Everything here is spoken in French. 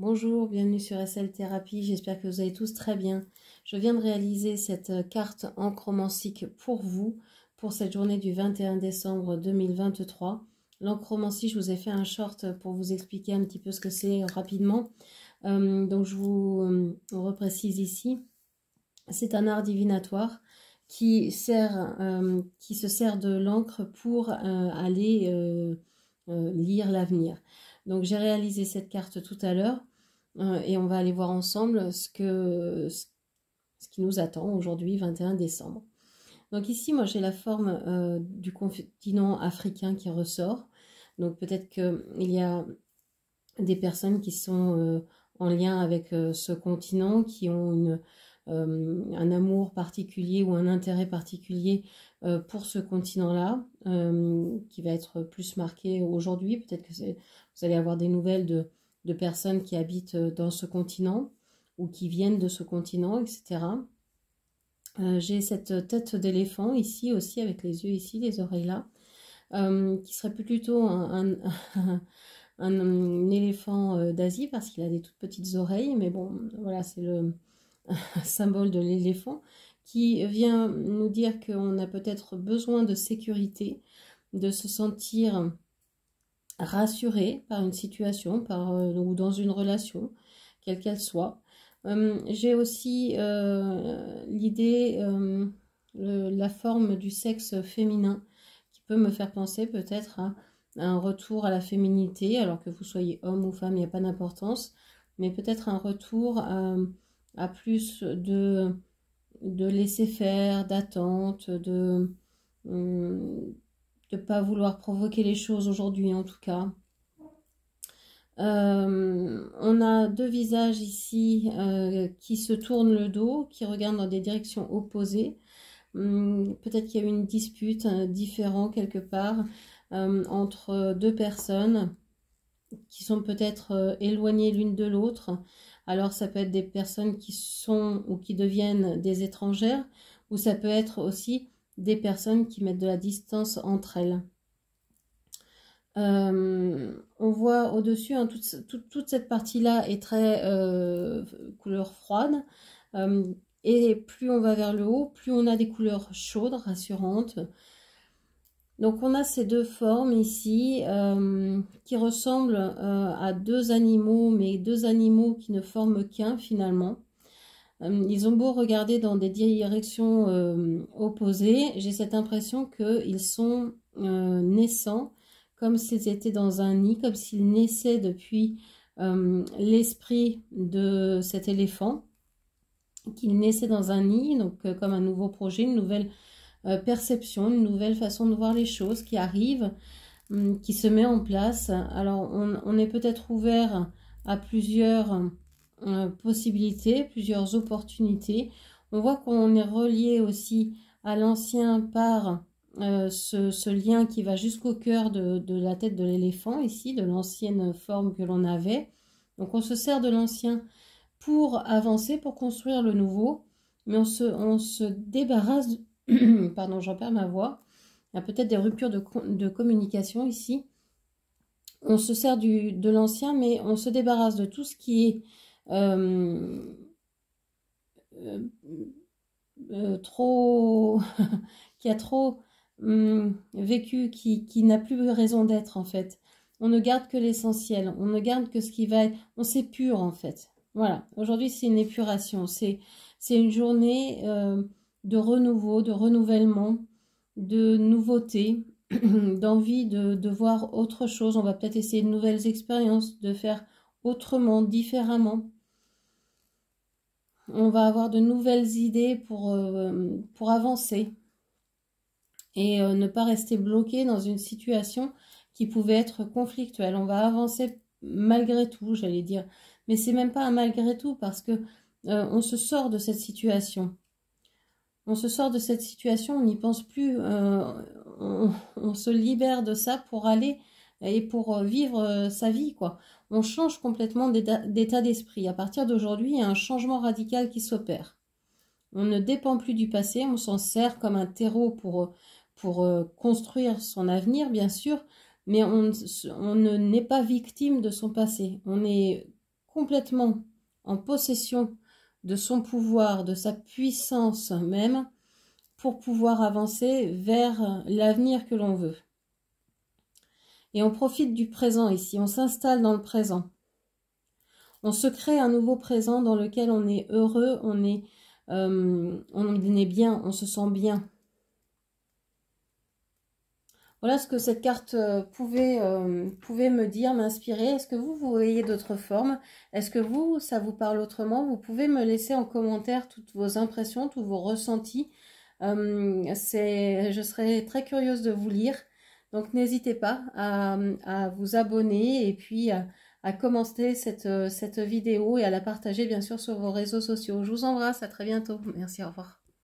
Bonjour, bienvenue sur SL Thérapie, j'espère que vous allez tous très bien. Je viens de réaliser cette euh, carte encre pour vous, pour cette journée du 21 décembre 2023. L'encromancie, je vous ai fait un short pour vous expliquer un petit peu ce que c'est rapidement. Euh, donc je vous euh, reprécise ici. C'est un art divinatoire qui, sert, qui se sert de l'encre pour aller lire l'avenir. Donc j'ai réalisé cette carte tout à l'heure. Euh, et on va aller voir ensemble ce, que, ce qui nous attend aujourd'hui, 21 décembre. Donc ici, moi, j'ai la forme euh, du continent africain qui ressort. Donc peut-être qu'il y a des personnes qui sont euh, en lien avec ce continent, qui ont une, un amour particulier ou un intérêt particulier pour ce continent-là, qui va être plus marqué aujourd'hui. Peut-être que vous allez avoir des nouvelles de de personnes qui habitent euh, dans ce continent ou qui viennent de ce continent, etc. Euh, j'ai cette tête d'éléphant ici aussi avec les yeux ici, les oreilles là, euh, qui serait plutôt un, un éléphant d'Asie parce qu'il a des toutes petites oreilles, mais bon, voilà, c'est le symbole de l'éléphant qui vient nous dire qu'on a peut-être besoin de sécurité, de se sentir rassuré par une situation par, euh, ou dans une relation, quelle qu'elle soit. Hum, j'ai aussi euh, l'idée, hum, la forme du sexe féminin qui peut me faire penser peut-être à, un retour à la féminité, alors que vous soyez homme ou femme, il n'y a pas d'importance, mais peut-être un retour hum, à, plus de, de laisser faire, d'attente, de de ne pas vouloir provoquer les choses aujourd'hui en tout cas. Euh, on a deux visages ici euh, qui se tournent le dos, qui regardent dans des directions opposées. Hum, peut-être qu'il y a eu une dispute euh, différente quelque part entre deux personnes qui sont peut-être éloignées l'une de l'autre. Alors ça peut être des personnes qui sont ou qui deviennent des étrangères, ou ça peut être aussi des personnes qui mettent de la distance entre elles. Euh, on voit au-dessus, hein, toute, cette partie-là est très euh, couleur froide. Euh, et plus on va vers le haut, plus on a des couleurs chaudes, rassurantes. Donc on a ces deux formes ici qui ressemblent à deux animaux, mais deux animaux qui ne forment qu'un finalement. Euh, ils ont beau regarder dans des directions euh, opposées, j'ai cette impression qu'ils sont euh, naissants, comme s'ils étaient dans un nid, comme s'ils naissaient depuis l'esprit de cet éléphant, qu'ils naissaient dans un nid, donc comme un nouveau projet, une nouvelle perception, une nouvelle façon de voir les choses qui arrive, hum, qui se met en place. Alors on est peut-être ouvert à plusieurs euh, possibilités, plusieurs opportunités. On voit qu'on est relié aussi à l'ancien par euh, ce, lien qui va jusqu'au cœur de, la tête de l'éléphant, ici, de l'ancienne forme que l'on avait. Donc on se sert de l'ancien pour avancer, pour construire le nouveau, mais on se, on se débarrasse, pardon, j'en perds ma voix, il y a peut-être des ruptures de, communication ici. On se sert de l'ancien, mais on se débarrasse de tout ce qui est euh, euh, euh, trop, qui a trop hum, vécu, qui, qui n'a plus raison d'être en fait. On ne garde que l'essentiel, on ne garde que ce qui va, être on s'épure en fait. Voilà, aujourd'hui c'est une épuration, c'est une journée de renouveau, de renouvellement, de nouveauté, d'envie de, de, voir autre chose. On va peut-être essayer de nouvelles expériences, de faire autrement, différemment. On va avoir de nouvelles idées pour, euh, pour avancer et euh, ne pas rester bloqué dans une situation qui pouvait être conflictuelle. On va avancer malgré tout, j'allais dire. Mais c'est même pas un malgré tout parce que euh, on se sort de cette situation. On se sort de cette situation, on n'y pense plus, on, se libère de ça pour aller et pour euh, vivre euh, sa vie, quoi. On change complètement d'état d'esprit. À partir d'aujourd'hui, il y a un changement radical qui s'opère. On ne dépend plus du passé, on s'en sert comme un terreau pour, euh, pour construire son avenir, bien sûr, mais on, on n'est pas victime de son passé. On est complètement en possession de son pouvoir, de sa puissance même, pour pouvoir avancer vers l'avenir que l'on veut et on profite du présent ici, on s'installe dans le présent. On se crée un nouveau présent dans lequel on est heureux, on est, euh, on est bien, on se sent bien. Voilà ce que cette carte euh, pouvait, euh, pouvait me dire, m'inspirer. Est-ce que vous, vous voyez d'autres formes Est-ce que vous, ça vous parle autrement Vous pouvez me laisser en commentaire toutes vos impressions, tous vos ressentis. je serais très curieuse de vous lire. Donc n'hésitez pas à, vous abonner et puis à, commencer commenter cette, cette vidéo et à la partager bien sûr sur vos réseaux sociaux. Je vous embrasse, à très bientôt. Merci, au revoir.